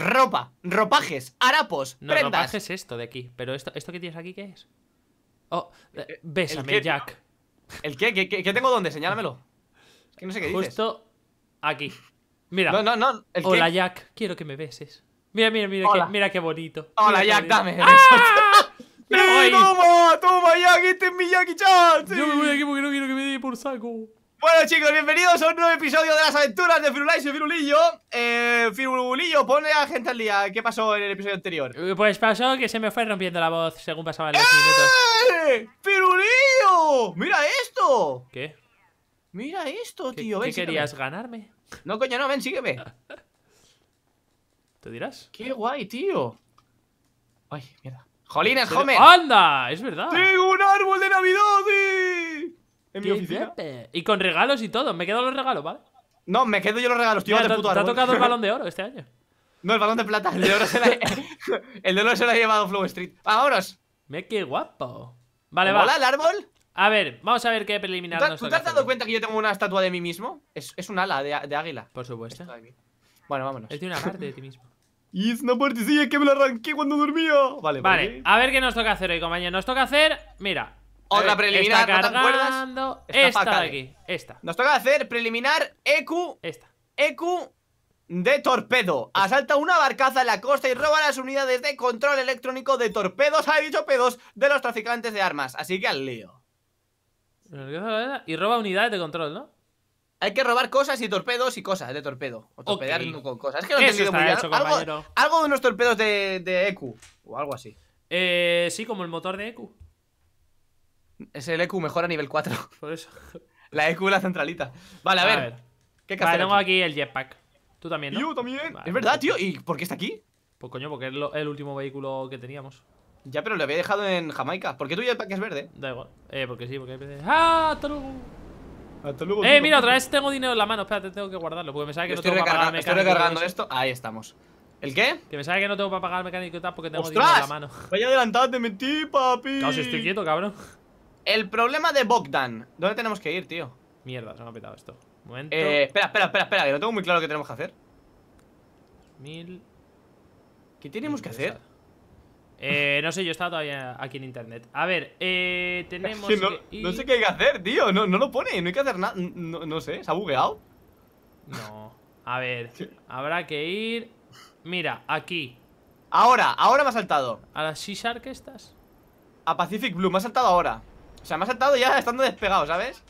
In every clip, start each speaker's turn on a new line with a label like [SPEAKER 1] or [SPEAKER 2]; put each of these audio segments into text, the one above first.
[SPEAKER 1] ropa, ropajes, harapos, no, prendas. es esto de aquí. Pero esto, esto que tienes aquí, ¿qué es? Oh, eh, eh, bésame, Jack. ¿El qué? ¿Qué, tengo dónde? Señálamelo. Es que no sé qué Justo Justo aquí. Mira. No, no, no. Hola, Jack. Quiero que me beses. Mira, mira, mira. Qué, mira qué bonito. Hola, Jack, dame. ¡Ah! ¡Toma! ¡Toma, Jack! ¡Este es mi Jackie Chan! Yo me voy aquí porque no quiero que me dé por saco. Bueno chicos, bienvenidos a un nuevo episodio de las aventuras de Firulais y Firulillo eh, Firulillo, ponle a gente al día ¿Qué pasó en el episodio anterior? Eh, pues pasó que se me fue rompiendo la voz según pasaban los ¡Eh! minutos ¡Firulillo! ¡Mira esto! ¿Qué? Mira esto, qué mira esto tío ¿Qué querías ganarme? No, coño, no, ven, sígueme ¿Te dirás? ¡Qué guay, tío! Ay, mierda ¡Jolines, jome! ¡Anda! Es verdad Tengo un árbol de Navidad, en mi oficina. Y con regalos y todo. Me quedo los regalos, ¿vale? No, me quedo yo los regalos, tío. Mira, te, te ha tocado el balón de oro este año. No, el balón de plata. El de oro se lo ha, el de oro se ha llevado Flow Street. ¡Vámonos! Me qué guapo. Vale, vale. ¿Hola el árbol? A ver, vamos a ver qué preliminar ¿Tú, ¿tú te has dado cuenta que yo tengo una estatua de mí mismo? Es, es un ala de, de, águila. Por supuesto. Bueno, vámonos. Es de una parte de ti mismo. y es una es que me la arranqué cuando dormía. Vale, vale. A ver qué nos toca hacer hoy, compañero. Nos toca hacer. Mira, otra preliminar, te acuerdas? Esta, de aquí, Nos toca hacer preliminar EQ. Esta. EQ de torpedo. Asalta una barcaza en la costa y roba las unidades de control electrónico de torpedos, hay dicho de los traficantes de armas. Así que al lío. Y roba unidades de control, ¿no? Hay que robar cosas y torpedos y cosas de torpedo. O torpedear con cosas. Es que no muy bien. algo, de unos torpedos de, de EQ o algo así. Eh, sí, como el motor de EQ. Es el EQ mejor a nivel 4. Por eso. La EQ la centralita. Vale, a, ver. ¿Qué vale, tengo aquí? el jetpack. Tú también, ¿no? Yo también. Es verdad, tío. ¿Y por qué está aquí? Pues coño, porque es el último vehículo que teníamos. Ya, pero lo había dejado en Jamaica. ¿Por qué tu jetpack es verde? Da igual. Eh, porque sí, porque ¡Ah! ¡Hasta luego! Hasta luego. Eh, mira, otra vez tengo dinero en la mano. Espérate, tengo que guardarlo. Porque me sabe que no tengo para pagar mecánico. Estoy recargando esto. Ahí estamos. ¿El qué? Que me sabe que no tengo para pagar mecánico y tal porque tengo dinero en la mano. Vaya adelantado, te mentí, papi. No, si estoy quieto, cabrón. El problema de Bogdan. ¿Dónde tenemos que ir, tío? Mierda, se me ha petado esto. momento. Eh, espera, espera, espera, espera, que no tengo muy claro qué tenemos que hacer. Mil. ¿Qué tenemos que hacer? Eh, no sé, yo estaba todavía aquí en internet. A ver, eh, tenemos. no, no, sé qué hay que hacer, tío. No, lo pone, no hay que hacer nada. No, sé, ¿se ha bugueado? No. A ver, habrá que ir. Mira, aquí. Ahora, ahora me ha saltado. ¿A la Sea Shark estas? A Pacific Blue, me ha saltado ahora. O sea, me ha saltado ya estando despegado, ¿sabes?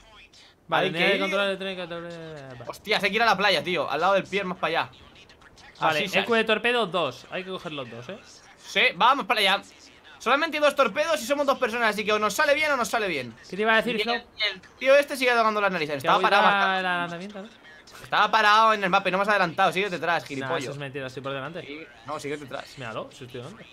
[SPEAKER 1] Vale, que que... Hostia, se quiere ir a la playa, tío. Al lado del pier, más para allá. Vale, EQ de torpedos, dos. Hay que coger los dos, ¿eh? Sí, vamos para allá. Solamente dos torpedos y somos dos personas, así que o nos sale bien o nos sale bien. ¿Qué te iba a decir, yo? El, tío este sigue tocando las narices. Estaba parado. Estaba parado en el mapa y no me has adelantado. Sigue detrás, gilipollas. No, eso es mentira, estoy por delante. no, sigue detrás. Míralo, si estoy delante.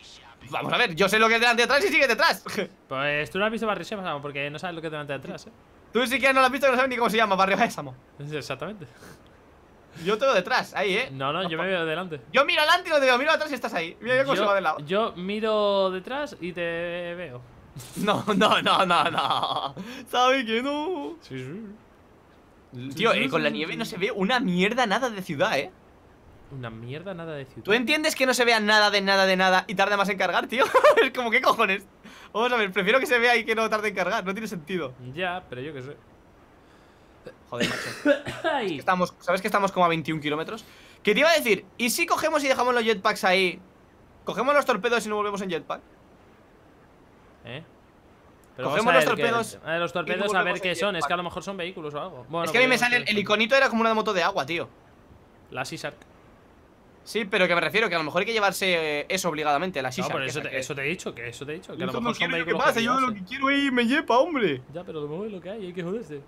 [SPEAKER 1] Vamos a ver, yo sé lo que es delante y atrás y sigue detrás. Pues tú no has visto Barrio Sésamo porque no sabes lo que es delante y atrás, ¿eh? Tú siquiera no lo has visto, no sabes ni cómo se llama Barrio Sésamo. Exactamente. Yo te veo detrás, ahí, ¿eh? No, no, yo me veo delante. Yo miro adelante y lo te veo, miro atrás y estás ahí. Mira cómo yo, se va del lado. Yo miro detrás y te veo. No, no, no, no, no. ¿Sabes que no? Sí, sí. Tío, eh, con la nieve no se ve una mierda nada de ciudad, ¿eh? Una mierda nada de ciudad. ¿Tú entiendes que no se vea nada de nada de nada y tarda más en cargar, tío? es como, ¿qué cojones? Vamos a ver, prefiero que se vea y que no tarde en cargar, no tiene sentido. Ya, pero yo qué sé. Joder, macho. estamos, ¿Sabes que estamos como a 21 kilómetros? Que te iba a decir, ¿y si cogemos y dejamos los jetpacks ahí? ¿Cogemos los torpedos y no volvemos en jetpack? ¿Eh? Cogemos los torpedos. Eh, los torpedos a ver qué son. Es que a lo mejor son vehículos o algo. es que a mí me sale el, iconito, era como una moto de agua, tío. La Sea Sí, pero que me refiero que a lo mejor hay que llevarse eh, eso obligadamente, la shisha. No, pero eso, te, he dicho, que eso te he dicho. Que a lo mejor que pase, yo lo que quiero es me yepa, hombre. Ya, pero lo mejor es lo que hay, hay que joderse.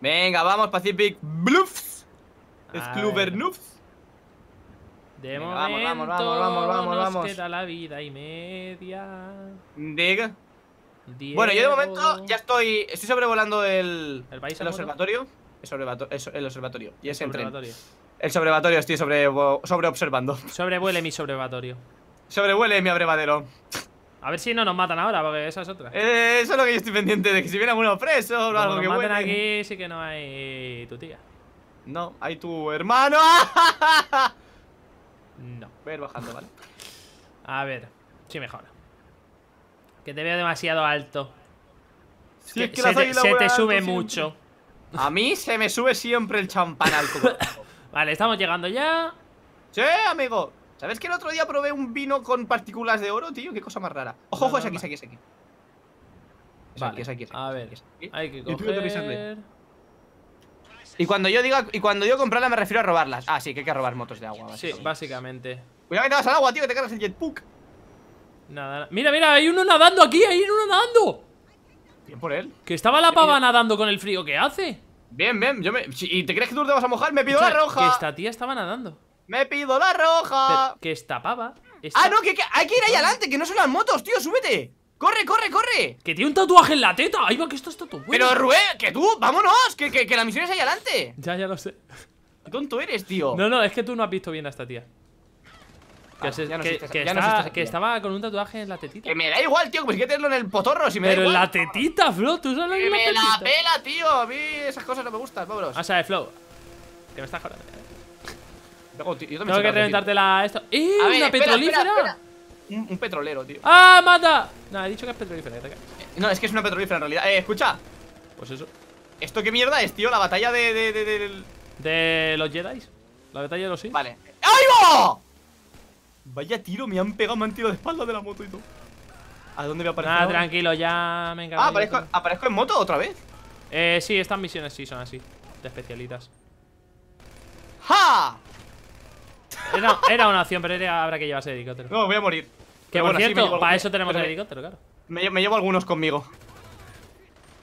[SPEAKER 1] Venga, vamos, Pacific Bluffs. Sclubernuffs. De momento vamos, vamos, vamos, vamos, vamos, nos queda la vida y media. Diga. Bueno, yo de momento ya estoy estoy sobrevolando el, ¿El, país el observatorio. El, el observatorio. Y es el tren. El sobrevatorio, estoy sobre, sobre observando. Sobrevuele mi sobrevatorio. Sobrevuele mi abrevadero. A ver si no nos matan ahora, porque esa es otra. Eh, eso es lo que yo estoy pendiente de que si viene alguno preso o algo nos que bueno. aquí, sí que no hay tu tía. No, hay tu hermano. no. Voy a ir bajando, ¿vale? A ver, sí mejora. Que te veo demasiado alto.
[SPEAKER 2] Sí, que se, te, sube mucho.
[SPEAKER 1] A mí se me sube siempre el champán al Vale, estamos llegando ya. Sí, amigo. ¿Sabes que el otro día probé un vino con partículas de oro, tío? Qué cosa más rara. Ojo, ojo, es aquí, es aquí, es aquí. vale. aquí, es aquí, A ver, hay que coger... Y cuando yo diga, y cuando yo comprarla me refiero a robarlas. Ah, sí, que hay que robar motos de agua. Básicamente. Sí, básicamente. Cuidado que te vas al agua, tío, que te cargas el jetpack. Nada, mira, mira, hay uno nadando aquí, hay uno nadando. por él. Que estaba la pava nadando con el frío ¿Qué hace. Bien, bien, yo me... ¿Y te crees que tú te vas a mojar? ¡Me pido la roja! Que esta tía estaba nadando ¡Me pido la roja! que estapaba ¡Ah, no! Que, hay que ir ahí adelante! ¡Que no son las motos, tío! ¡Súbete! ¡Corre, corre, corre! ¡Que tiene un tatuaje en la teta! Ay, va, que esto está todo ¡Pero, Rue! ¡Que tú! ¡Vámonos! Que, la misión es ahí adelante! Ya, ya lo sé tonto eres, tío? No, no, es que tú no has visto bien a esta tía que, que, estaba, con un tatuaje en la tetita. Que me da igual, tío. Pues que tenerlo en el potorro. Si me da igual. en la tetita, Flo. Tú sabes que me la pela, tío. A mí esas cosas no me gustan. vamos. O sea, Flo. Que me estás jodiendo. Tengo, yo que reventarte la. Esto. ¡Eh! ¡Una petrolífera! Un, petrolero, tío. ¡Ah, mata! No, he dicho que es petrolífera. Eh, no, es que es una petrolífera en realidad. Eh, escucha. Pues eso. ¿Esto qué mierda es, tío? La batalla de. ¿De, de, de... los Jedi? ¿La batalla de los Sith? Vale. ¡Ahí va! Vaya tiro, me han pegado, me han tirado de espalda de la moto y todo. ¿A dónde voy a aparecer? Nada, ah, tranquilo, ya me encargo. Ah, ¿aparezco, ¿aparezco en moto otra vez? Eh, sí, estas misiones sí son así. de especialitas. ¡Ja! Era, una opción, pero habrá que llevarse el helicóptero. No, voy a morir. Que por cierto, para eso tenemos el helicóptero, claro. Me, llevo algunos conmigo.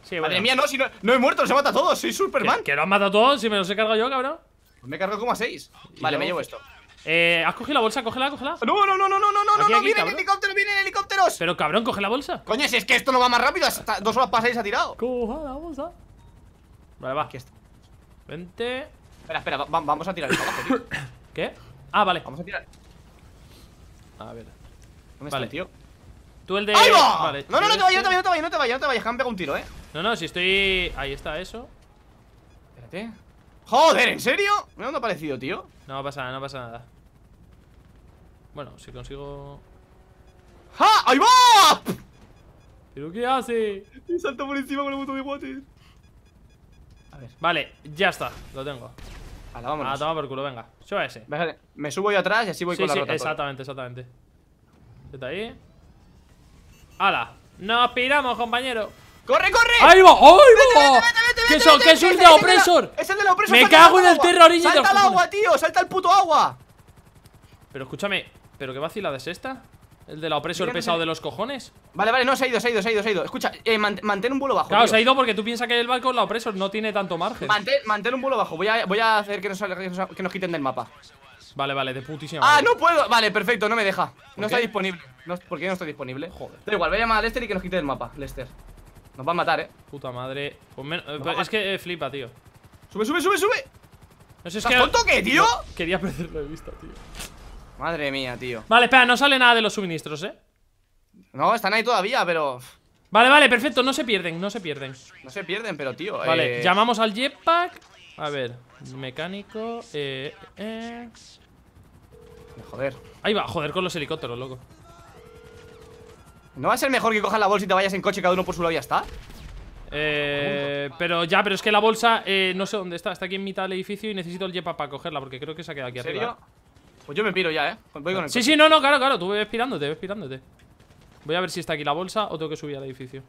[SPEAKER 1] Sí, Madre mía, no, si no, no he muerto, se mata a todos, soy Superman. ¿Que, lo han matado todos? Si me los he cargado yo, cabrón. me he cargado como a seis. Vale, me llevo esto. Eh, ¿Has cogido la bolsa? Cógela, cógela. No, no, no, no, no, no, no, no, vienen helicópteros, vienen helicópteros. Pero cabrón, coge la bolsa. Coño, si es que esto no va más rápido, hasta dos horas pasáis ha tirado. Coja la bolsa. Vale, va. Aquí Vente. Espera, espera, vamos a tirar el abajo, ¿Qué? Ah, vale. Vamos a tirar. A ver. ¿Dónde vale. el tío? Tú el de. ¡Ahí va! Vale, no, no, no este? te vayas, no te vayas, no te vayas, no te vayas, no te vayas, un tiro, eh. No, no, si estoy. Ahí está eso. Espérate. Joder, ¿en serio? ¿Me dónde ha parecido, tío? No pasa nada, no pasa nada. Bueno, si consigo... ¡Ja! ¡Ahí va! ¿Pero qué hace? salta por encima con el botón de water. A ver. Vale, ya está. Lo tengo. Ahora, vámonos. Ah, toma por culo, venga. Suba ese. me subo yo atrás y así voy con la sí, exactamente, exactamente. Está ahí. ¡Hala! ¡Nos piramos, compañero! ¡Corre, corre! ¡Ahí va! ¡Ahí va! ¿Qué eso? ¿Qué es el de opresor? ¡Es el de opresor! ¡Me cago en el terrorismo! ¡Salta el agua, tío! ¡Salta el puto agua! Pero escúchame, ¿Pero qué vacilada es esta? ¿El de la opresor pesado de los cojones? Vale, vale, no, se ha ido, se ha ido, se ha ido, se ha ido. Escucha, eh, mantén un vuelo bajo. Claro, se ha ido porque tú piensas que el barco, la opresor, no tiene tanto margen. Mantén, mantén un vuelo bajo, voy a, voy a hacer que nos, que quiten del mapa. Vale, vale, de putísima. Ah, no puedo. Vale, perfecto, no me deja. No está disponible. ¿Por qué no está disponible? Joder. igual, voy a llamar a Lester y que nos quite del mapa, Lester. Nos va a matar, eh. Puta madre. Pues pues es que eh, flipa, tío. Sube, sube, sube, sube. No sé, es ¿Estás que... tonto qué, tío? quería perderlo de vista, tío. Madre mía, tío Vale, espera, no sale nada de los suministros, eh No, están ahí todavía, pero... Vale, vale, perfecto, no se pierden, no se pierden No se pierden, pero tío Vale, eh, llamamos al jetpack A ver, mecánico eh, eh. Joder Ahí va, joder, con los helicópteros, loco ¿No va a ser mejor que cojas la bolsa y te vayas en coche cada uno por su lado y ya está? Eh, pero ya, pero es que la bolsa eh, no sé dónde está. Está aquí en mitad del edificio y necesito el jetpack para cogerla porque creo que se ha quedado aquí ¿En arriba. Pues yo me piro ya, ¿eh? Voy con el sí, sí, no, no, claro, claro. Tú ves pirándote, ves pirándote. Voy a ver si está aquí la bolsa o tengo que subir al edificio.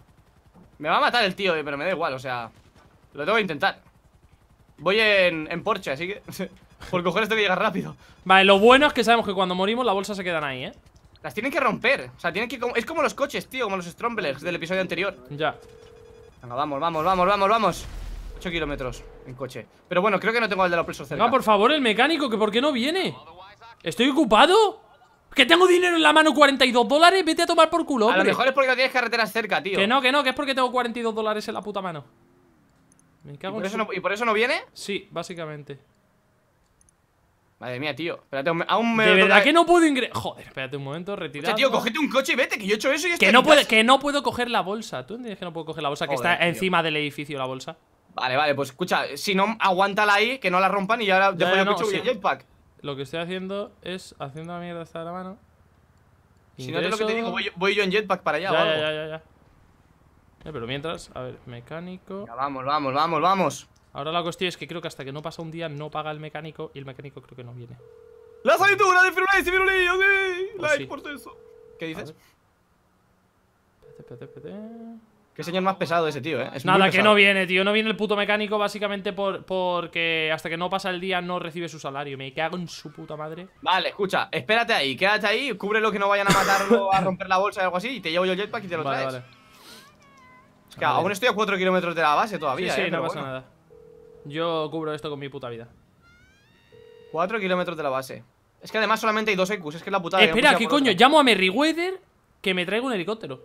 [SPEAKER 1] Me va a matar el tío, eh, pero me da igual, o sea... Lo tengo que intentar. Voy en, en Porsche, así que... por coger esto que llega rápido. Vale, lo bueno es que sabemos que cuando morimos la bolsa se quedan ahí, ¿eh? Las tienen que romper. O sea, tienen que... Es como los coches, tío, como los Stromblers del episodio anterior. Ya. Venga, vamos, vamos, vamos, vamos, vamos. 8 kilómetros en coche. Pero bueno, creo que no tengo el de los presos cerca. Venga, por favor, el mecánico, que por qué no viene. ¿Estoy ocupado? ¿Que tengo dinero en la mano 42 dólares? Vete a tomar por culo, hombre. A lo mejor es porque no tienes carreteras cerca, tío Que no, que no, que es porque tengo 42 dólares en la puta mano Me cago ¿Y por, eso no, ¿Y por eso no viene? Sí, básicamente Madre mía, tío. Espérate, aún me. De verdad que no puedo ingresar. Joder, espérate un momento, retirado. tío, cógete un coche y vete, que yo he hecho eso y estoy que no Que no puedo coger la bolsa. ¿Tú entiendes que no puedo coger la bolsa? que está encima del edificio la bolsa. Vale, vale, pues escucha, si no, aguántala ahí, que no la rompan y ya Dejo no, escucho sí. el jetpack lo que estoy haciendo es haciendo la mierda hasta la mano.
[SPEAKER 2] Si no es lo que te digo,
[SPEAKER 1] voy, yo en jetpack para allá. Ya, o algo. ya, ya, ya. ya. Eh, pero mientras, a ver, mecánico. Ya, vamos, vamos, vamos, vamos. Ahora la cuestión es que creo que hasta que no pasa un día no paga el mecánico y el mecánico creo que no viene. ¡La aventuras de Firulais y Firulillo! Pues ¡Like por eso! ¿Qué dices? Espérate, espérate, espérate. Qué señor más pesado ese tío, eh. Es Nada, que no viene, tío. No viene el puto mecánico básicamente por, porque hasta que no pasa el día no recibe su salario. Me cago en su puta madre. Vale, escucha, espérate ahí, quédate ahí, cubre lo que no vayan a matarlo, a romper la bolsa o algo así, y te llevo yo el jetpack y te lo traes. Es que aún estoy a 4 kilómetros de la base todavía. Sí, sí, ¿eh? no pasa nada. Yo cubro esto con mi puta vida. 4 kilómetros de la base. Es que además solamente hay dos EQs, es que la puta... Espera, ¿qué coño? Llamo a Merryweather que me traiga un helicóptero.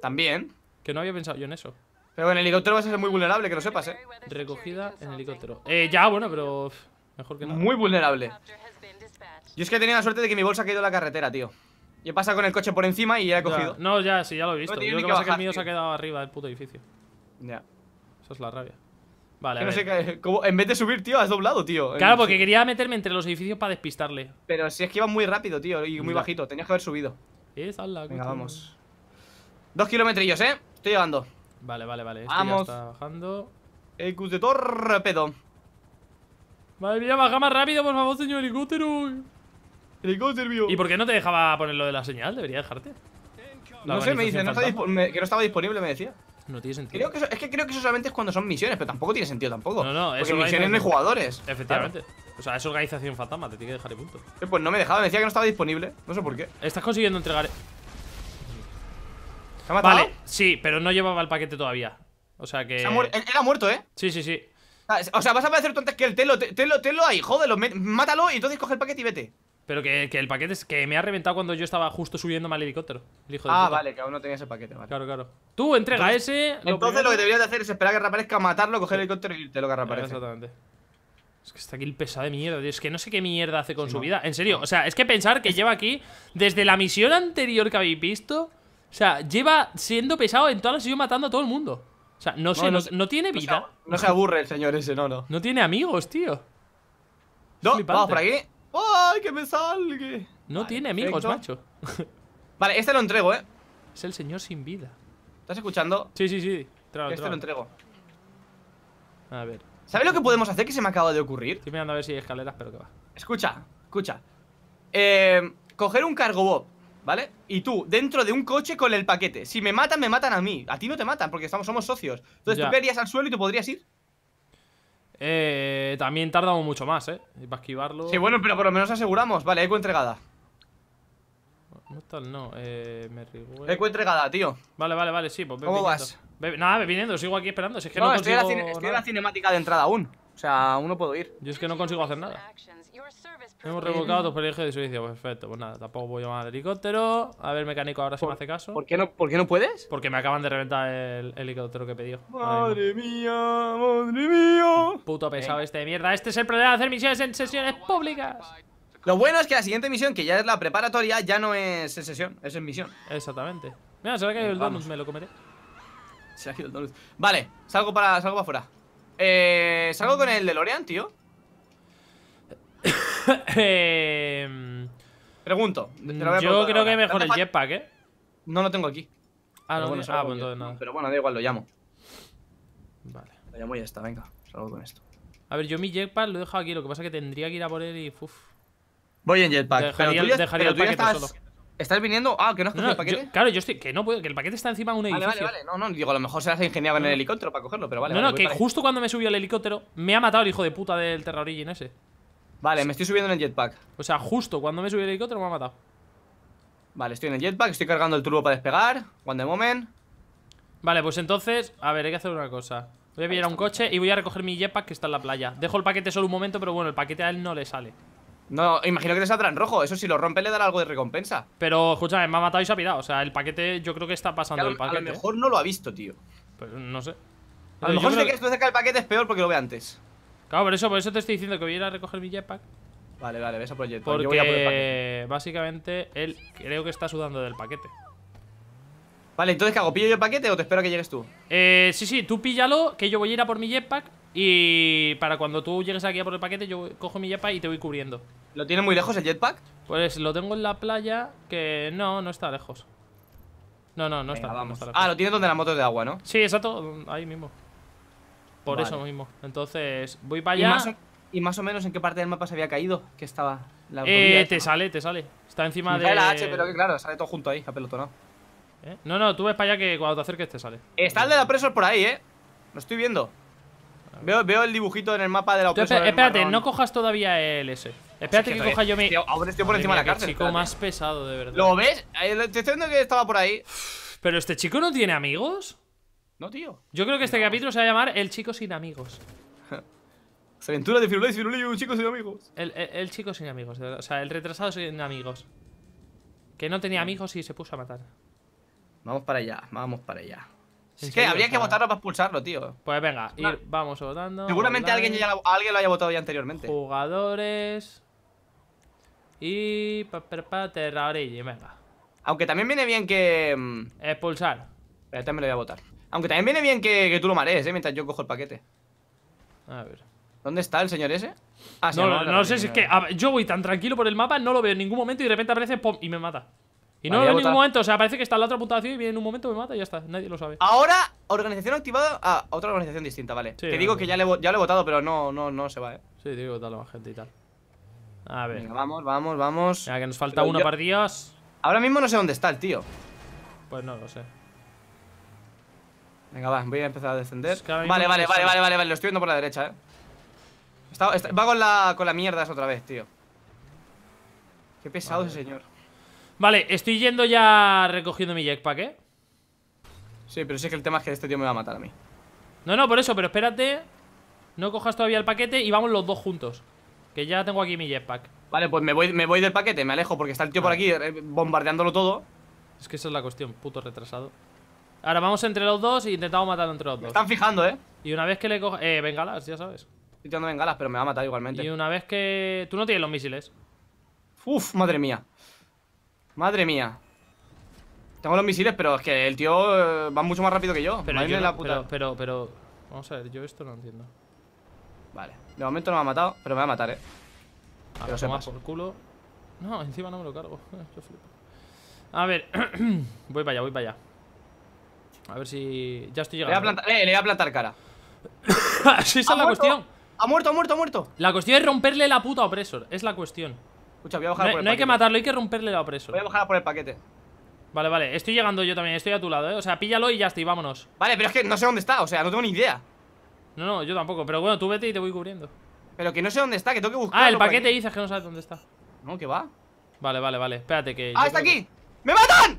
[SPEAKER 1] También. Que no había pensado yo en eso. Pero en helicóptero vas a ser muy vulnerable, que lo sepas, eh. Recogida en helicóptero. Eh, ya, bueno, pero. Mejor que nada. Muy vulnerable. Yo es que he tenido la suerte de que mi bolsa ha caído en la carretera, tío. Y he pasado con el coche por encima y ya he cogido. No, ya, sí, ya lo he visto. No yo que, pasa que el mío se ha quedado arriba del puto edificio. Ya. Esa es la rabia. Vale, en vez de subir, tío, has doblado, tío. Claro, porque quería meterme entre los edificios para despistarle. Pero si es que iba muy rápido, tío, y muy bajito. Tenías que haber subido. es Venga, vamos. Dos kilometrillos, ¿eh? Estoy llegando. Vale, vale, vale. Este Vamos. Ya está bajando. El de torpedo. Madre mía, baja más rápido, por favor, señor helicóptero. Helicóptero, mío. ¿Y por qué no te dejaba poner lo de la señal? Debería dejarte. no sé, me dice, que no estaba disponible, me decía. No tiene sentido. es que creo que eso solamente es cuando son misiones, pero tampoco tiene sentido tampoco. No, no, Porque misiones de jugadores. Efectivamente. O sea, es organización fantasma, te tiene que dejar el punto. Eh, pues no me dejaba, me decía que no estaba disponible. No sé por qué. Estás consiguiendo entregar. Vale, sí, pero no llevaba el paquete todavía. O sea que. Era Él ha muerto, ¿eh? Sí, sí, sí. Ah, o sea, vas a parecer tú antes que el Telo, telo, telo ahí, jódelo, mátalo y entonces coge el paquete y vete. Pero que, que, el paquete es que me ha reventado cuando yo estaba justo subiendo al helicóptero. El hijo ah, vale, que aún no tenía ese paquete, vale. Claro, claro. Tú entrega ese. entonces lo que deberías de hacer es esperar a que reaparezca, matarlo, coger el helicóptero y te lo que reaparece. Exactamente. Es que está aquí el pesado de mierda, tío. Es que no sé qué mierda hace con su vida. En serio, o sea, es que pensar que lleva aquí desde la misión anterior que habéis visto o sea, lleva siendo pesado en todas las matando a todo el mundo. O sea, no sé, no, tiene vida. No se, aburre el señor ese, no, no. No tiene amigos, tío. No, vamos por aquí. ¡Ay, que me salgue! No tiene amigos, macho. vale, este lo entrego, ¿eh? Es el señor sin vida. ¿Estás escuchando? Sí, sí, sí. este lo entrego. A ver. ¿Sabes lo que podemos hacer que se me acaba de ocurrir? Estoy mirando a ver si hay escaleras, pero que va. Escucha, escucha. Eh, coger un cargo bob ¿Vale? Y tú, dentro de un coche con el paquete. Si me matan, me matan a mí. A ti no te matan porque estamos, somos socios. Entonces tú caerías al suelo y tú podrías ir. Eh, también tardamos mucho más, ¿eh? Para esquivarlo. Sí, bueno, pero por lo menos aseguramos. Vale, eco entregada. No tal, no. Eh, me Eco entregada, tío. Vale, vale, vale, sí. Pues ¿Cómo vas? nada, viniendo, sigo aquí esperando. es que no, estoy, estoy en la cinemática de entrada aún. O sea, uno no puedo ir. Yo es que no consigo hacer nada. Hemos em. revocado dos peligros de servicio. Pues perfecto, pues nada, tampoco a llamar al helicóptero. A ver, mecánico, ahora si me hace caso. ¿Por qué no, por qué no puedes? Porque me acaban de reventar el, helicóptero que pedí. Madre mía, madre mía. Puto pesado este de mierda. Este es el problema de hacer misiones en sesiones públicas. Lo bueno es que la siguiente misión, que ya es la preparatoria, ya no es en sesión, es en misión. Exactamente. Mira, se ha caído el donut, me lo comeré. Se ha caído el Vale, salgo para, salgo para afuera. Eh, ¿Salgo con el DeLorean, tío? eh, Pregunto. yo creo que mejor el jetpack, ¿eh? No lo tengo aquí. Ah, no, bueno, ah, pues entonces Pero bueno, da igual, lo llamo. Vale. Lo llamo y ya está, venga. Salgo con esto. A ver, yo mi jetpack lo he dejado aquí. Lo que pasa es que tendría que ir a por él y. Voy en jetpack. Dejaría- pero dejaría pero el tú solo. ¿Estás viniendo? Ah, que no has cogido el paquete. claro, yo estoy. Que no puedo, que el paquete está encima de un edificio. Vale, vale, vale. No, no, digo, a lo mejor se hace ingeniado en el helicóptero para cogerlo, pero vale. No, no, que justo cuando me subió el helicóptero, me ha matado el hijo de puta del Terra ese. Vale, me estoy subiendo en el jetpack. O sea, justo cuando me subió el helicóptero me ha matado. Vale, estoy en el jetpack, estoy cargando el turbo para despegar. One the moment. Vale, pues entonces, a ver, hay que hacer una cosa. Voy a pillar un coche y voy a recoger mi jetpack que está en la playa. Dejo el paquete solo un momento, pero bueno, el paquete a él no le sale. No, imagino que te saldrá en rojo. Eso si lo rompe le dará algo de recompensa. Pero escucha, me ha matado y se ha pirado. O sea, el paquete yo creo que está pasando el paquete. A lo mejor no lo ha visto, tío. Pues no sé. A lo mejor si te quedas cerca el paquete es peor porque lo ve antes. Claro, por eso, por eso te estoy diciendo que voy a ir a recoger mi jetpack. Vale, vale, ves a proyectar. Porque básicamente él creo que está sudando del paquete. Vale, entonces ¿qué hago? ¿Pillo yo el paquete o te espero que llegues tú? Eh, sí, sí, tú píllalo, que yo voy a ir a por mi jetpack y para cuando tú llegues aquí a por el paquete, yo cojo mi jetpack y te voy cubriendo. ¿Lo tiene muy lejos el jetpack? Pues lo tengo en la playa, que no, no está lejos. No, no, no, está, Ah, lo tiene donde la moto de agua, ¿no? Sí, exacto, ahí mismo.
[SPEAKER 2] Por eso mismo.
[SPEAKER 1] Entonces, voy para allá. ¿Y más, o, menos en qué parte del mapa se había caído? Que estaba la Eh, te sale, te sale. Está encima de. la H, pero que claro, sale todo junto ahí, pelotón. ¿Eh? No, no, tú ves para allá que cuando te acerques te sale. Está el de la Presor por ahí, eh. Lo estoy viendo. Veo, veo el dibujito en el mapa de la opresión. Espérate, no cojas todavía el S. Espérate que, coja yo mi. Ahora estoy por encima de la cárcel. chico más pesado, de verdad. ¿Lo ves? Te eh, estoy diciendo que estaba por ahí. Pero este chico no tiene amigos. No, tío. Yo creo que este capítulo se va a llamar El chico sin amigos. aventura de Firulais, un chico sin amigos. el, el chico sin amigos, o sea, el retrasado sin amigos. Que no tenía amigos y se puso a matar. Vamos para allá, vamos para allá.
[SPEAKER 2] Es que habría que votarlo
[SPEAKER 1] para expulsarlo, tío. Pues venga, vamos votando. Seguramente alguien, lo, alguien lo haya votado ya anteriormente. Jugadores. Y. Para venga. Aunque también viene bien que. Mm, Expulsar. Pero eh, también lo voy a votar. Aunque también viene bien que, tú lo marees, ¿eh? Mientras yo cojo el paquete. A ver. ¿Dónde está el señor ese? Ah, no, no, sé si es que. yo voy tan tranquilo por el mapa, no lo veo en ningún momento y de repente aparece y me mata. Y no en ningún momento, o sea, parece que está en la otra punta y viene en un momento, me mata y ya está, nadie lo sabe. Ahora, organización activada ah, otra organización distinta, vale. te digo que ya le, ya he votado, pero no, no, no se va, eh. Sí, te que votarlo más gente y tal. A ver. Venga, vamos, vamos, vamos. Ya que nos falta una uno días. Ahora mismo no sé dónde está el tío. Pues no lo sé. Venga, va, voy a empezar a descender. vale, vale, vale, vale, vale, vale, lo estoy viendo por la derecha, eh. Está, va con la, con la otra vez, tío. Qué pesado ese señor. Vale, estoy yendo ya recogiendo mi jetpack, ¿eh? Sí, pero sí que el tema es que este tío me va a matar a mí. No, no, por eso, pero espérate. No cojas todavía el paquete y vamos los dos juntos. Que ya tengo aquí mi jetpack. Vale, pues me voy, me voy del paquete, me alejo porque está el tío por aquí eh, bombardeándolo todo. Es que esa es la cuestión, puto retrasado. Ahora vamos entre los dos e intentamos matarlo entre los dos. están fijando, ¿eh? Y una vez que le coja... Eh, bengalas, ya sabes. Estoy tirando bengalas, pero me va a matar igualmente. Y una vez que... Tú no tienes los misiles. Uf, madre mía. Madre mía. Tengo los misiles, pero es que el tío eh, va mucho más rápido que yo. Pero, Pero, pero, Vamos a ver, yo esto no entiendo. Vale. De momento no me ha matado, pero me va a matar, eh. Ah, a ver, más por culo. No, encima no me lo cargo. A ver, voy para allá, voy para allá. A ver si. Ya estoy llegando. Eh, le voy a plantar, eh, le cara. Esa es la cuestión. Ha muerto, ha muerto, ha muerto. La cuestión es romperle la puta opresor. Es la cuestión no, hay que matarlo, hay que romperle la presa Voy a bajar por el paquete. Vale, vale, estoy llegando yo también, estoy a tu lado, ¿eh? O sea, píllalo y ya está y vámonos. Vale, pero es que no sé dónde está, o sea, no tengo ni idea. No, no, yo tampoco, pero bueno, tú vete y te voy cubriendo. Pero que no sé dónde está, que tengo que buscarlo. Ah, el paquete dices que no sabes dónde está. No, que va. Vale, vale, vale, espérate que. ¡Ah, está aquí! ¡Me matan!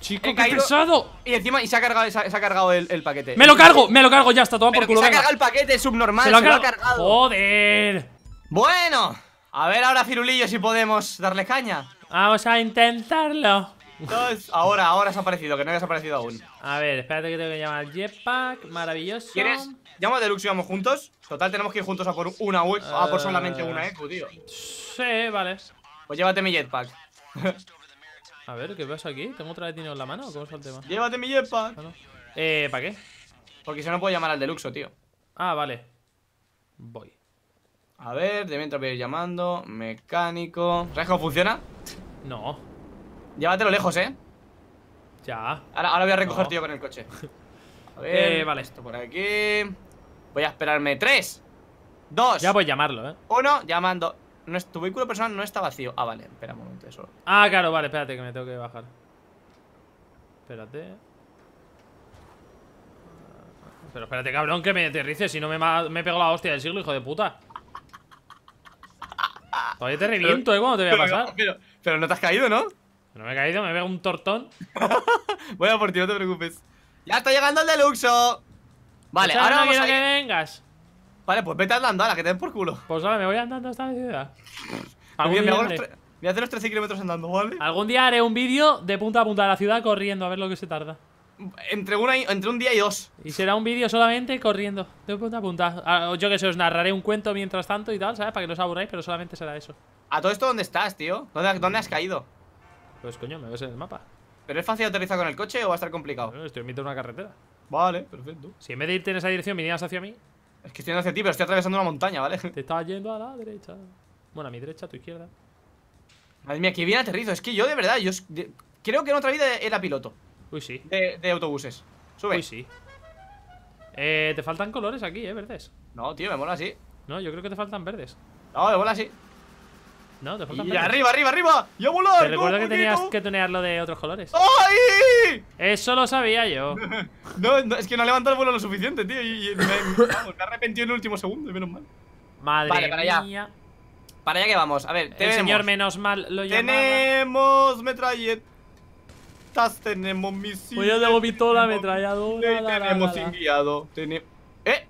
[SPEAKER 1] chico, qué pesado. Y encima, y se ha cargado, se ha, cargado el, paquete. ¡Me lo cargo! ¡Me lo cargo! Ya está, toma por culo. Se ha cargado el paquete subnormal, lo ha cargado. ¡Joder! Bueno. A ver ahora, Cirulillo si podemos darle caña. Vamos a intentarlo. Entonces, ahora, ahora has aparecido, que no hayas aparecido aún. A ver, espérate que tengo que llamar al jetpack. Maravilloso. ¿Quieres? Llamo a Deluxe y vamos juntos. Total, tenemos que ir juntos a por una uh, ah, a por solamente una eco, eh, tío. Sí, vale. Pues llévate mi jetpack. a ver, ¿qué pasa aquí? ¿Tengo otra de dinero en la mano o cómo es el tema? Llévate mi jetpack. Eh, ¿para qué? Porque si no puedo llamar al Deluxo, tío. Ah, vale. Voy. A ver, de mientras voy a ir llamando. Mecánico. ¿Sabes cómo funciona? No. Llévatelo lejos, ¿eh? Ya. Ahora, voy a recoger, tío, con el coche. A ver. Eh, vale. Esto por aquí. Voy a esperarme. Tres. Dos. Ya voy a llamarlo, ¿eh? Uno, llamando. No es, tu vehículo personal no está vacío. Ah, vale. Espera un momento, eso. Ah, claro, vale. Espérate, que me tengo que bajar. Espérate. Pero espérate, cabrón, que me aterrice. Si no me, me pego la hostia del siglo, hijo de puta. Oye, te reviento, ¿eh? Cuando te voy a pasar. Pero, no te has caído, ¿no? No me he caído, me veo un tortón. voy a por ti, no te preocupes. ¡Ya está llegando el deluxo! Vale, ahora vamos a que vengas. Vale, pues vete andando, a que te den por culo. Pues vale, me voy andando hasta la ciudad. Algún me voy a hacer los 13 kilómetros andando, ¿vale? Algún día haré un vídeo de punta a punta de la ciudad corriendo a ver lo que se tarda entre, una entre un día y dos. Y será un vídeo solamente corriendo, de punta a ah, yo que sé, os narraré un cuento mientras tanto y tal, ¿sabes? Para que no os aburráis, pero solamente será eso. ¿A todo esto dónde estás, tío? ¿Dónde, has caído? Pues coño, me ves en el mapa. ¿Pero es fácil aterrizar con el coche o va a estar complicado? estoy en mitad de una carretera. Vale, perfecto. Si en vez de irte en esa dirección vinieras hacia mí. Es que estoy yendo hacia ti, pero estoy atravesando una montaña, ¿vale? Te estás yendo a la derecha. Bueno, a mi derecha, a tu izquierda. Madre mía, que bien aterrizo. Es que yo de verdad, yo creo que en otra vida era piloto. Uy, sí. De, autobuses. Sube. Uy, sí. Eh, te faltan colores aquí, ¿eh? Verdes. No, tío, me mola así. No, yo creo que te faltan verdes. No, me mola así. No, te faltan y arriba, arriba, arriba! yo volar! Te recuerdo que tenías que tunearlo de otros colores. ¡Ay! Eso lo sabía yo. no, es que no levantado el vuelo lo suficiente, tío. Y, me, arrepentí en el último segundo, menos mal. Madre para allá. mía. Para allá que vamos. A ver, El señor menos mal lo Tenemos metralleta tenemos misiles. Pues yo tengo pistola, ametralladora. Y tenemos enviado. ¿Eh?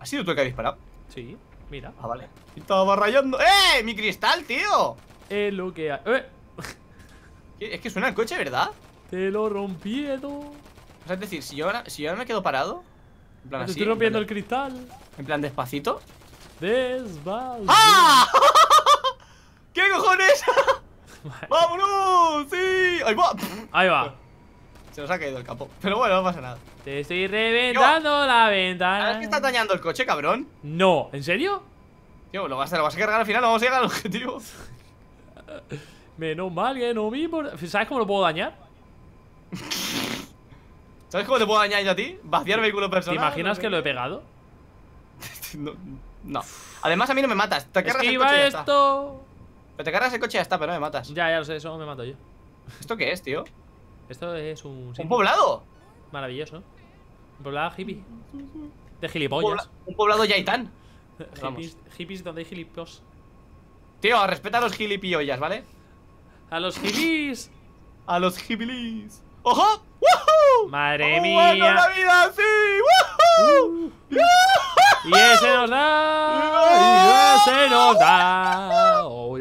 [SPEAKER 1] ¿Ha sido tú el que ha disparado? Sí, mira. Ah, vale. Estaba rayando. ¡Eh! ¡Mi cristal, tío! Es lo que hay. Eh. es que suena el coche, ¿verdad? Te lo rompiendo O sea, es decir, si yo ahora, si yo me quedo parado. En plan Te así, estoy rompiendo el cristal. En plan, despacito. Desval. ¡Ah! ¿Qué cojones? ¡Vámonos! ¡Sí! ¡Ahí va! Ahí va. Se nos ha caído el capó. Pero bueno, no pasa nada. Te estoy reventando la ventana. ¿Sabes que está dañando el coche, cabrón? No, ¿en serio? Tío, lo vas a, lo vas a cargar al final, vamos a llegar al objetivo. Menos mal que no vi por... ¿Sabes cómo lo puedo dañar? ¿Sabes cómo te puedo dañar yo a ti? Vaciar vehículo personal. ¿Te imaginas que lo he pegado? no, Además, a mí no me matas. Te cargas el coche esto. Pero te cargas el coche y ya está, pero no me matas. Ya, ya lo sé, eso me mato yo. ¿Esto qué es, tío? Esto es un... ¿Un poblado? Maravilloso. Un poblado hippie. De gilipollas. Un, poblado yaitán. hippies, hippies, donde hay gilipos. Tío, respeta a los gilipollas, ¿vale? A los hippies. A los hippies. ¡Ojo! ¡Madre ¡Oh, mía! la vida sí! ¡Y ese nos da! ¡Y ese nos da! Oh,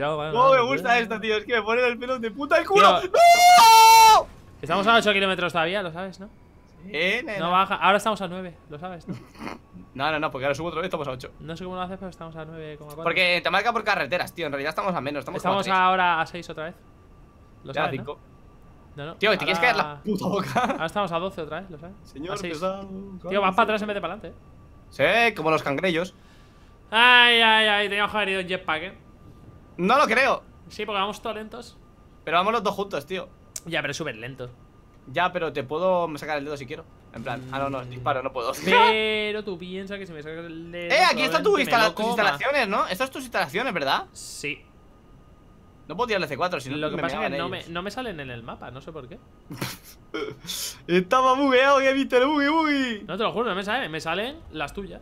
[SPEAKER 1] me gusta esto, tío. Es que me ponen el pelo de puta el culo. ¡No! Estamos a 8 kilómetros todavía, lo sabes, ¿no? Sí, No baja. Ahora estamos a 9, lo sabes, ¿no? no, no, porque ahora subo otra vez, estamos a 8. No sé cómo lo haces, pero estamos a 9,4. Porque te marca por carreteras, tío. En realidad estamos a menos. Estamos, estamos ahora a 6 otra vez. Lo sabes, 5. Tío, no. Tío, te quieres caer la puta boca. Ahora estamos a 12 otra vez, lo sabes. Señor, Tío, vas para atrás en vez de para adelante. Sí, como los cangrellos. Ay, ay, ay, teníamos que haber ido en jetpack, eh. No lo creo. Sí, porque vamos todos lentos. Pero vamos los dos juntos, tío. Ya, pero súper lento. Ya, pero te puedo sacar el dedo si quiero. En plan, ah, no, no, mm. disparo, no puedo. Pero tú piensas que si me sacas el eh, dedo. Eh, aquí están tus instalaciones, ¿no? Estas tus instalaciones, ¿verdad? Sí. No puedo tirar el C4, si Lo que pasa es que no me, no me, salen en el mapa, no sé por qué. Estaba bugueado, ya viste el bugue, bugue. No te lo juro, no me salen, me salen las tuyas.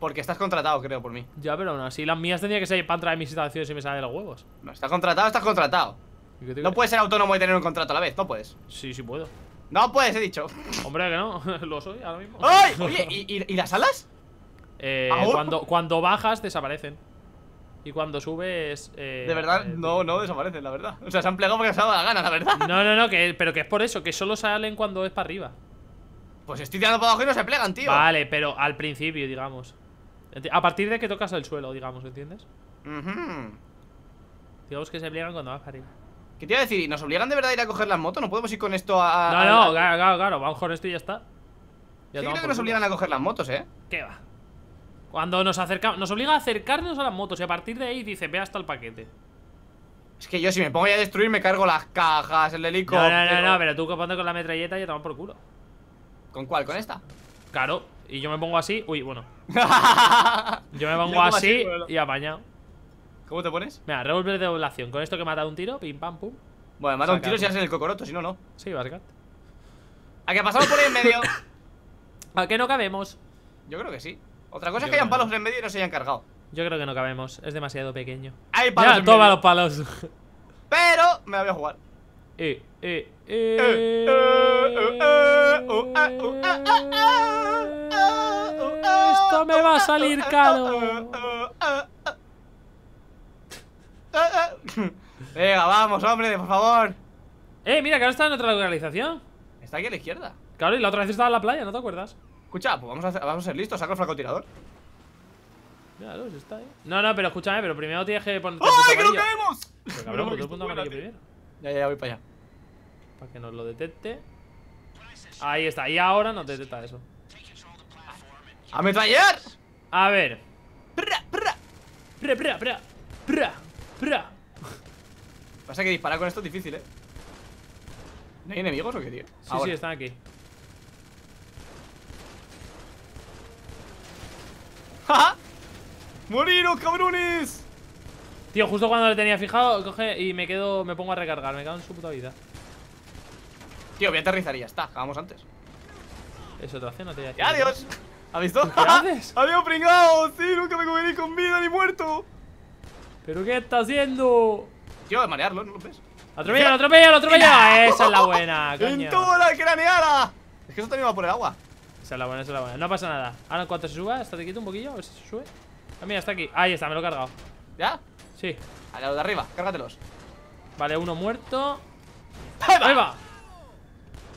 [SPEAKER 1] Porque estás contratado, creo, por mí. Ya, pero aún no, así las mías tendría que ser para entrar en mis instalaciones y me salen los huevos. No, estás contratado, estás contratado. No puedes ser autónomo y tener un contrato a la vez, no puedes. Sí, sí puedo. No puedes, he dicho. Hombre, que no, lo soy ahora mismo. ¡Ay! Oye, ¿y, las alas? Eh, cuando, cuando bajas desaparecen. Y cuando subes. Eh, de verdad, eh, no, no desaparecen, la verdad. O sea, se han plegado porque se ha dado la gana, la verdad. No, no, no, que, pero que es por eso, que solo salen cuando es para arriba. Pues estoy tirando para abajo y no se plegan, tío. Vale, pero al principio, digamos. A partir de que tocas el suelo, digamos, ¿entiendes? Mhm. Digamos que se pliegan cuando vas para arriba. ¿Qué te iba a decir? nos obligan de verdad a ir a coger las motos? ¿No podemos ir con esto a.? No, no, claro, claro, claro. Vamos con esto y ya está. Ya sí, creo que nos obligan a coger las motos, ¿eh? ¿Qué va? Cuando nos acercamos, nos obliga a acercarnos a las motos y a partir de ahí dice, ve hasta el paquete. Es que yo si me pongo ya a destruir me cargo las cajas, el helicóptero. No, no, no, pero tú compondes con la metralleta y ya vas por culo. ¿Con cuál? ¿Con esta? Claro, y yo me pongo así, uy, bueno. yo me pongo así, y apañado. ¿Cómo te pones? Mira, revólver de doblación. Con esto que mata un tiro, pim pam pum. Bueno, mata un tiro si haces el cocoroto, si no, no. Sí, vas ¿A que pasamos por ahí en medio? para qué no cabemos? Yo creo que sí. Otra cosa es que hayan palos en medio y no se hayan cargado. Yo creo que no cabemos, es demasiado pequeño. Hay palos. Ya, toma los palos. Pero me la voy a jugar. Esto me va a salir caro. Venga, vamos, hombre, por favor. Eh, mira, que ahora está en otra localización. Está aquí a la izquierda. Claro, y la otra vez estaba en la playa, ¿no te acuerdas? Escucha, pues vamos a, vamos a ser listos. Saca el francotirador. Míralo, si está ahí. ¿eh? No, no, pero escúchame, pero primero tienes que poner. ¡Ay, que lo caemos! Ya, pues Ya, ya, voy para allá. Para que nos lo detecte. Ahí está, y ahora nos detecta eso. ¡A metrallar! A ver. ¡Pra, pra! ¡Pra, pra, pra! ¡Pra, Pasa que disparar con esto es difícil, eh. ¿No hay enemigos o qué, tío? Sí, ah, sí, están aquí. ¡Ja! ¡Moriros, cabrones! Tío, justo cuando le tenía fijado, coge y me quedo. Me pongo a recargar, me cago en su puta vida. Tío, voy a aterrizar y ya está, acabamos antes. Eso te hace, no te voy a ¡Adiós! ¿Has visto? ¿Qué haces? ¡Adiós, pringao! ¡Sí, nunca me comeréis con vida ni muerto! ¿Pero qué está haciendo? Tío, a marearlo, ¿no lo ves? ¡Atropella, atropella, atropella! ¡Esa es la buena, coño! ¡En toda la craneada! Es que eso también va por el agua la buena, la buena No pasa nada Ahora en cuanto se suba, quieto un poquillo A ver si se sube Ah, mira, está aquí Ahí está, me lo he cargado ¿Ya? Sí Al lado de arriba, cárgatelos Vale, uno muerto ¡Ahí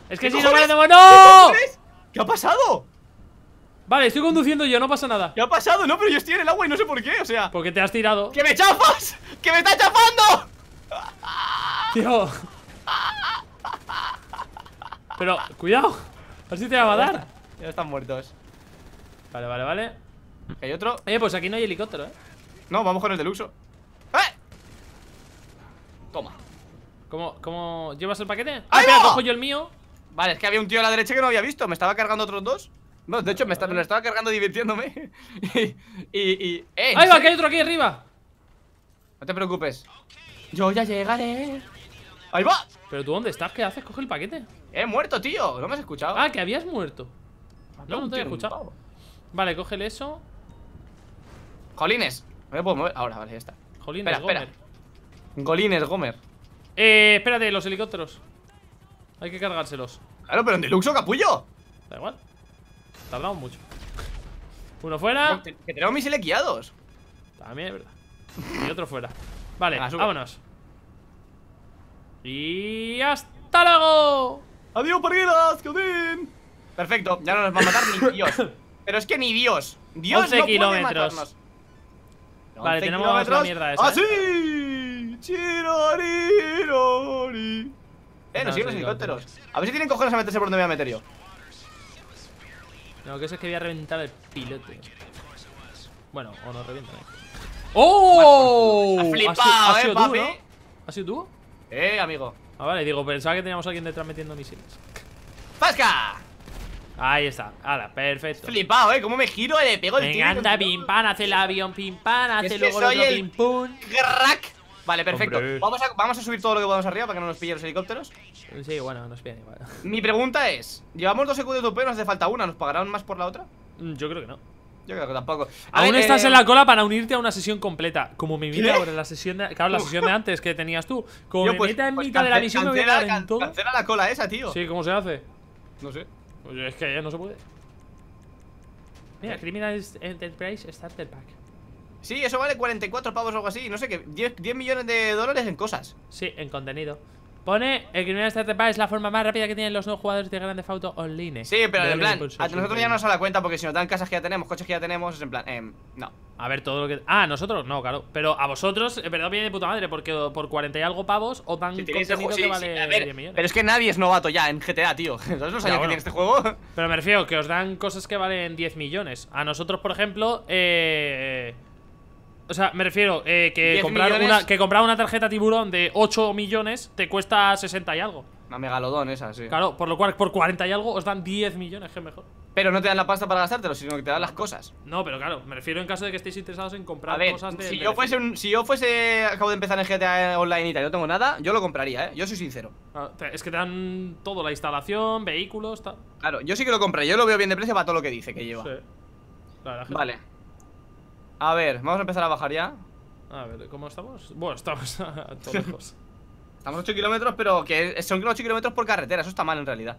[SPEAKER 1] Es que si no me ¡No! ¿Qué, ha pasado? Vale, estoy conduciendo yo, no pasa nada ¿Qué ha pasado? No, pero yo estoy en el agua y no sé por qué, o sea Porque te has tirado ¡Que me chafas! ¡Que me está chafando! Tío Pero, cuidado Así te va a dar ya están muertos. Vale, vale, vale. hay otro. Oye, pues aquí no hay helicóptero, ¿eh? No, vamos con el de uso ¡Eh! Toma. ¿Cómo, cómo llevas el paquete? ¡Ah, espera, cojo yo el mío! Vale, es que había un tío a la derecha que no había visto. Me estaba cargando otros dos. No, de hecho, me, me estaba cargando divirtiéndome. y. y, eh, ¡Ahí va! Que hay otro aquí arriba. No te preocupes. Yo ya llegaré. ¡Ahí va! ¿Pero tú dónde estás? ¿Qué haces? Coge el paquete. He muerto, tío. ¿No me has escuchado? Ah, que habías muerto. No, no te voy escuchado Vale, cógele eso. Jolines. me puedo mover. Ahora, vale, ya está. Jolines, espera, Gomer. Espera. Golines, Gomer. Eh, espérate, los helicópteros. Hay que cargárselos. Claro, pero en deluxo, capullo. Da igual. Tardamos mucho. Uno fuera. Que, tenemos misiles guiados. También es verdad. Y otro fuera. Vale, ah, vámonos. Y hasta luego. Adiós, pargueras, que Perfecto, ya no nos va a matar ni Dios. Pero es que ni Dios. Dios 11 no kilómetros. matarnos. Vale, tenemos kilómetros. la mierda esa. ¡Así! ¡Ah, ¿eh? Eh, nos siguen los helicópteros. A ver si tienen cojones a meterse por donde me voy a meter yo. No, que eso es que voy a reventar el piloto. Bueno, o no revientan. ¿eh? ¡Oh! Pues, Has flipado, eh, papi? tú, ¿Ha sido tú? Eh, amigo. Ah, vale, digo, pensaba que teníamos a alguien detrás metiendo misiles. ¡Pasca! Ahí está, hala, perfecto Flipado, eh, cómo me giro, le pego el tiro anda, pim, hace el avión, pim, Hace luego el otro, pim, pum Vale, perfecto. Vamos a, subir todo lo que podamos arriba para que no nos pillen los helicópteros. Sí, bueno, nos pillen igual. Mi pregunta es: ¿llevamos dos segundos y ¿Nos hace falta una? ¿Nos pagarán más por la otra? Mm, yo creo que no. Yo creo que tampoco. Aún estás eh, en la cola para unirte a una sesión completa. Como me vida, ahora la sesión de, Claro, la sesión de antes que tenías tú. con pues, en pues mitad de la misión, me Cancela la cola esa, tío. Sí, ¿cómo se hace? No sé. Pues es que ya no se puede. Mira, Criminal Enterprise Starter Pack. Sí, eso vale 44 pavos o algo así. No sé qué. 10, 10 millones de dólares en cosas. Sí, en contenido. Pone, el criminal está es la forma más rápida que tienen los nuevos jugadores de Grande Fauto Online. Sí, pero en plan, a nosotros ya nos da la cuenta porque si nos dan casas que ya tenemos, coches que ya tenemos, es en plan, eh, no. A ver, todo lo que... Ah, nosotros, no, claro. Pero a vosotros, perdón, verdad, viene de puta madre, porque por 40 y algo pavos os tan este contenido que vale 10 millones. Pero es que nadie es novato ya en GTA, tío. ¿Sabes no sabía que tiene este juego? Pero me refiero que os dan cosas que valen 10 millones. A nosotros, por ejemplo, eh... O sea, me refiero eh, que, comprar una, que comprar una tarjeta tiburón de 8 millones te cuesta 60 y algo. Una megalodón esa, sí. Claro, por lo cual por 40 y algo os dan 10 millones, que mejor. Pero no te dan la pasta para gastártelo, sino que te dan las cosas. No, pero claro, me refiero en caso de que estéis interesados en comprar cosas de. Si yo, fuese si yo fuese. Acabo de empezar en GTA Online y no tengo nada, yo lo compraría, ¿eh? Yo soy sincero. es que te dan todo, la instalación, vehículos, tal. Claro, yo sí que lo compré, yo lo veo bien de precio para todo lo que dice que lleva. Sí. vale. A ver, vamos a empezar a bajar ya. A ver, ¿cómo estamos? Bueno, estamos a todos lejos. estamos 8 kilómetros, pero que son 8 kilómetros por carretera. Eso está mal en realidad.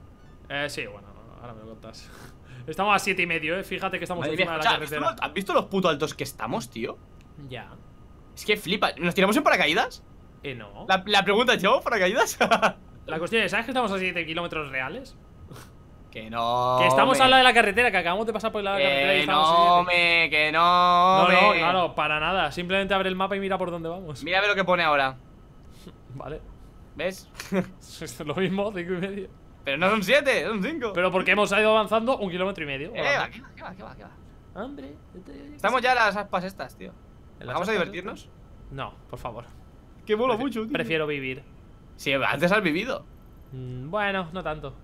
[SPEAKER 1] Eh, sí, bueno, ahora me lo contás. Estamos a 7 y medio, eh. Fíjate que estamos encima de la carretera. ¿has visto, los, putos puto altos que estamos, tío? Ya. Es que flipa. ¿Nos tiramos en paracaídas? Eh, no. La, pregunta es: paracaídas? la cuestión es: ¿sabes que estamos a 7 kilómetros reales? Que no. Que estamos hablando de la carretera, que acabamos de pasar por la que carretera y No, me, que no. No, no, claro, para nada. Simplemente abre el mapa y mira por dónde vamos. Mira a ver lo que pone ahora. vale. ¿Ves? es lo mismo, cinco y medio. Pero no son siete, son cinco. Pero porque hemos ido avanzando un kilómetro y medio. Eh, va, que va, que va, que va, Hombre, estamos ya en las aspas estas, tío. ¿Vamos a divertirnos? No, por favor. Que mola mucho, tío. Prefiero vivir. Sí, antes has vivido. Mm, bueno, no tanto.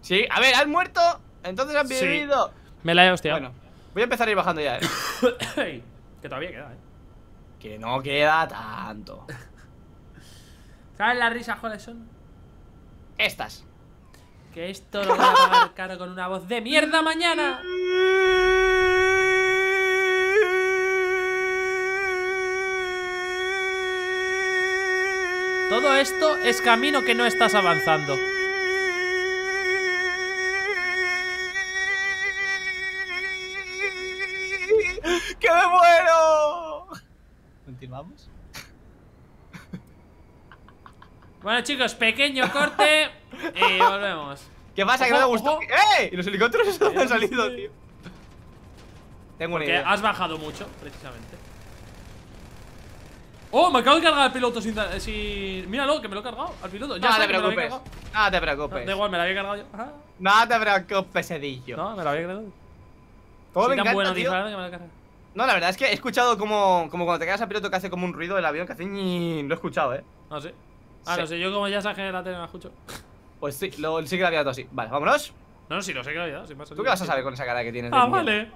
[SPEAKER 1] Sí, a ver, han muerto, entonces han vivido. Me la he hostiado. Bueno, voy a empezar a ir bajando ya, ¿eh? que todavía queda, eh. Que no queda tanto. ¿Sabes las risas cuáles son? Estas. Que esto lo voy a pagar con una voz de mierda mañana. Todo esto es camino que no estás avanzando. ¡Que me muero! ¿Continuamos? Bueno, chicos, pequeño corte y volvemos.
[SPEAKER 2] ¿Qué pasa? ¿Que no te gustó?
[SPEAKER 1] ¡Eh! ¿Y los helicópteros dónde han salido, tío? Tengo una has bajado mucho, precisamente. ¡Oh! Me acabo de cargar al piloto sin... Eh, sin... Míralo, que me lo he cargado al piloto. Ya no te preocupes. No te preocupes. No, da igual, me lo había cargado yo. Nada, No te preocupes, Edillo. No, me lo había cargado. Todo Soy me encanta, bueno, tío. que me lo he cargado. No, la verdad es que he escuchado como, como cuando te quedas al piloto que hace como un ruido del avión que hace ni Lo he escuchado, ¿eh? Ah, sí. Ah, no sé, yo como ya saqué la tele no escucho. Pues sí, lo, sí que la había dado así. Vale, vámonos. No, no, sí, lo sé que lo había dado. Sí ¿Tú qué vas a saber con esa cara que tienes? Ah, vale.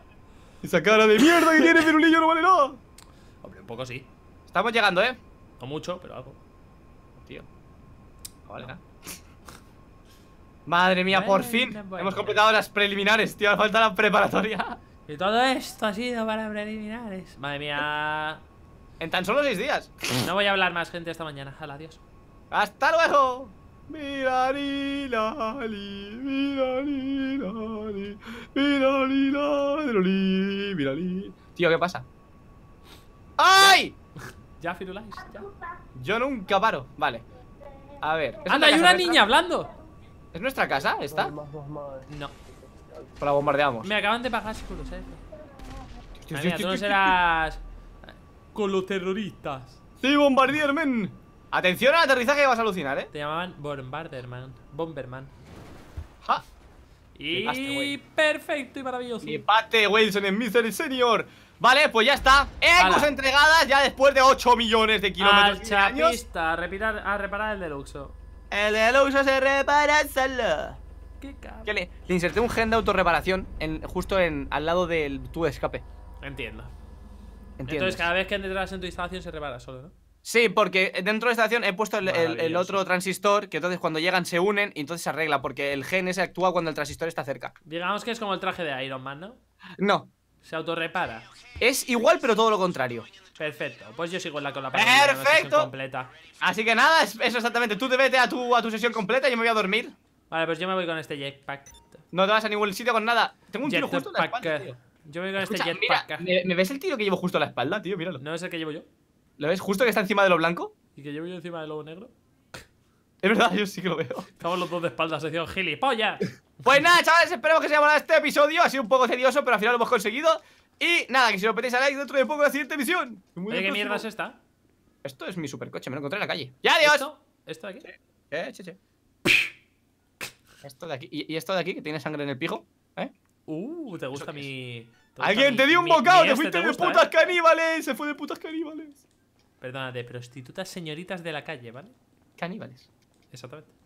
[SPEAKER 1] Esa cara de mierda que tienes, Perulillo, no vale nada. Hombre, un poco sí. Estamos llegando, ¿eh? No mucho, pero algo. Tío. vale, no. Madre mía, por fin. Hemos completado las preliminares, tío. falta la preparatoria. Y todo esto ha sido para preliminares. Madre mía. En tan solo seis días. No voy a hablar más, gente, esta mañana. adiós. ¡Hasta luego! Tío, ¿qué pasa? ¡Ay! Ya, Firulais, Yo nunca paro. Vale. A ver. Anda, hay una niña hablando. ¿Es nuestra casa? esta? No. Para bombardeamos. Me acaban de pagar eh. tú Con los terroristas. Sí, bombardier, Atención al aterrizaje vas a alucinar, eh. Te llamaban Bombarderman. Bomberman. Ja. Y perfecto y maravilloso. Y Wilson en Misery Senior. Vale, pues ya está. hemos entregadas ya después de 8 millones de kilómetros. Al chapista, a reparar el deluxo. El deluxo se repara solo. Qué le, inserté un gen de autorreparación en, justo en, al lado del tu escape. Entiendo. Entonces, cada vez que entras en tu instalación se repara solo, ¿no? Sí, porque dentro de la estación he puesto el, otro transistor, que entonces cuando llegan se unen y entonces se arregla, porque el gen ese actúa cuando el transistor está cerca. Digamos que es como el traje de Iron Man, ¿no? No. Se autorrepara. Es igual, pero todo lo contrario. Perfecto, pues yo sigo la, con la ¡Perfecto! completa. Así que nada, eso exactamente. Tú te vete a tu, a tu sesión completa y yo me voy a dormir. Vale, pues yo me voy con este jetpack. No te vas a ningún sitio con nada. Tengo un tiro justo en la espalda, Yo me voy con este jetpack. ¿me, ves el tiro que llevo justo a la espalda, tío? Míralo. No es el que llevo yo. ¿Lo ves justo que está encima de lo blanco? ¿Y que llevo yo encima de lo negro? Es verdad, yo sí que lo veo. Estamos los dos de espaldas, sección gilipollas. Pues nada, chavales, esperemos que se haya molado este episodio. Ha sido un poco tedioso, pero al final lo hemos conseguido. Y nada, que si lo petéis a like dentro de poco la siguiente misión. ¿qué mierda es esta? Esto es mi supercoche, me lo encontré en la calle. ¡Ya, adiós! ¿Esto? ¿Esto de aquí? Eh, che, che. Esto de aquí. ¿Y, esto de aquí que tiene sangre en el pijo? ¿Eh? Uh, te gusta mi. ¡Alguien te dio un bocado! Este, ¡Te fuiste de putas eh? caníbales! ¡Se fue de putas caníbales! Perdona, de prostitutas señoritas de la calle, ¿vale? Caníbales. Exactamente.